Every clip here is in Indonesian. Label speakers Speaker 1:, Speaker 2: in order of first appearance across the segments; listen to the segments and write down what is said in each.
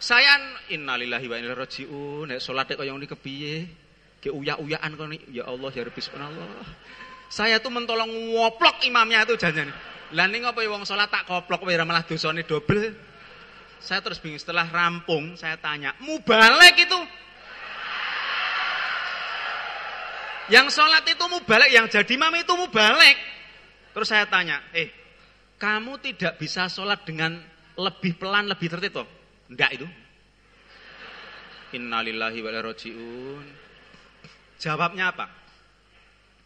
Speaker 1: Saya innalillahi wa inna rajiun. Nek salate kaya ngene kepiye? Ki uyah kono ya Allah ya Rabbi subhanallah. Saya tuh mentolong ngoplok imamnya itu janjian. Lah ning apa ya wong salat tak koplok malah dosane dobel. Saya terus bingung setelah rampung saya tanya, "Mubalek itu?" Yang solat itu mubalek, yang jadi imam itu mubalek. Terus saya tanya, eh, kamu tidak bisa solat dengan lebih pelan, lebih tertib toh? Enggak itu? Innalillahi wa rojiun. Jawabnya apa?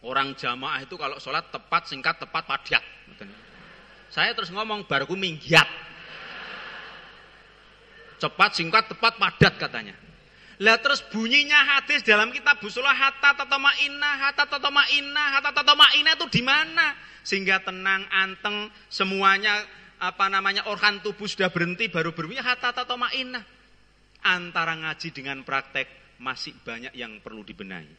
Speaker 1: Orang jamaah itu kalau sholat tepat, singkat, tepat, padat. Saya terus ngomong, baru minggiat. Cepat, singkat, tepat, padat katanya. Lah terus bunyinya hadis dalam kitab busulah hatta tatama inna, hatta tatama inna, hatta tatama inna itu di mana? Sehingga tenang, anteng, semuanya apa namanya organ tubuh sudah berhenti baru berbunyi hata tata maina. Antara ngaji dengan praktek masih banyak yang perlu dibenahi.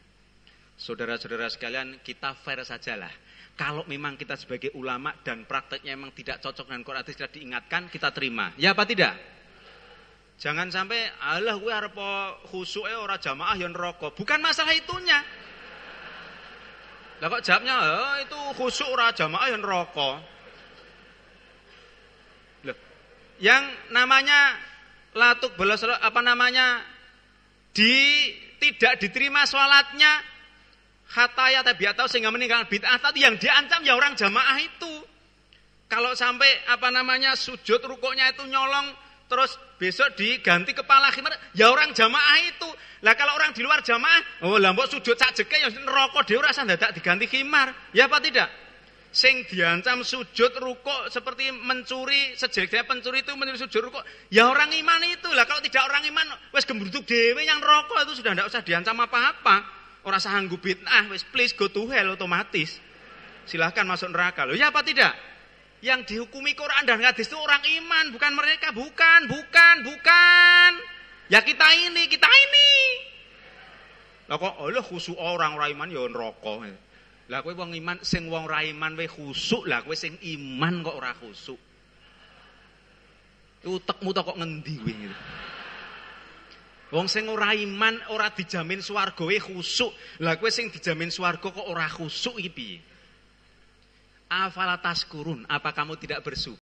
Speaker 1: Saudara-saudara sekalian, kita fair sajalah. Kalau memang kita sebagai ulama dan prakteknya memang tidak cocok dengan Quran tidak diingatkan, kita terima. Ya apa tidak? Jangan sampai Allah gue harap khusus ora jamaah yang rokok. Bukan masalah itunya. Lah kok jawabnya, oh, itu khusus ora jamaah yang rokok yang namanya latuk belas apa namanya di tidak diterima sholatnya hataya atau sehingga meninggal bid'ah tadi yang diancam ya orang jamaah itu kalau sampai apa namanya sujud rukuknya itu nyolong terus besok diganti kepala khimar ya orang jamaah itu lah kalau orang di luar jamaah oh lambok sujud sak jeke ya rokok dia rasa tidak diganti khimar ya apa tidak sing diancam sujud rukuk seperti mencuri sejelek pencuri itu mencuri sujud rukuk ya orang iman itu lah kalau tidak orang iman wes gembruduk dewe yang rokok itu sudah tidak usah diancam apa-apa orang sanggup bid'ah wes please go to hell otomatis silahkan masuk neraka loh ya apa tidak yang dihukumi Quran dan hadis itu orang iman bukan mereka bukan bukan bukan ya kita ini kita ini lah kok Allah oh, khusus orang orang iman ya rokok lah kowe wong iman sing wong ra iman kowe khusuk, lah kowe sing iman kok ora khusuk. Utekmu to kok ngendi kowe ngene. Wong sing ora iman ora dijamin swarga kowe khusuk. Lah kowe sing dijamin swarga kok ora khusuk iki piye? Afala taskurun, apa kamu tidak bersyukur?